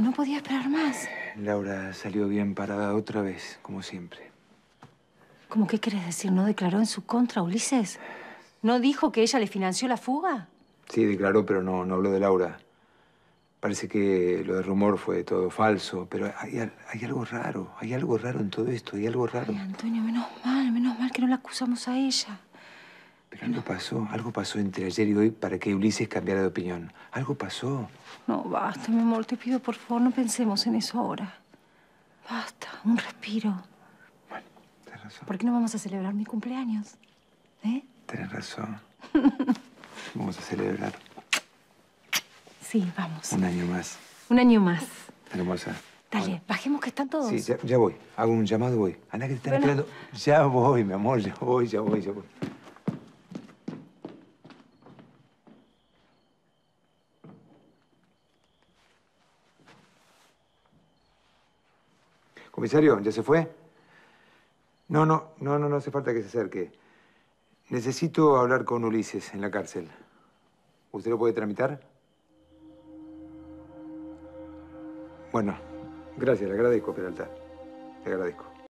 no podía esperar más. Laura salió bien parada otra vez, como siempre. ¿Cómo qué quieres decir? ¿No declaró en su contra, Ulises? ¿No dijo que ella le financió la fuga? Sí, declaró, pero no, no habló de Laura. Parece que lo del rumor fue todo falso, pero hay, hay, algo raro, hay algo raro en todo esto, hay algo raro. Antonio, menos mal, menos mal que no la acusamos a ella. Pero algo pasó, algo pasó entre ayer y hoy para que Ulises cambiara de opinión. Algo pasó. No, basta, mi amor, te pido por favor, no pensemos en eso ahora. Basta, un respiro. Bueno, tenés razón. ¿Por qué no vamos a celebrar mi cumpleaños? ¿Eh? Tenés razón. vamos a celebrar. Sí, vamos. Un año más. Un año más. Hermosa. Dale, bajemos que están todos. Sí, ya, voy. Hago un llamado, voy. Ana, que te están esperando. Ya voy, mi amor, ya voy, ya voy, ya voy. Comisario, ¿ya se fue? No, no, no, no, no hace falta que se acerque. Necesito hablar con Ulises en la cárcel. ¿Usted lo puede tramitar? Bueno, gracias, le agradezco, Peralta. Le agradezco.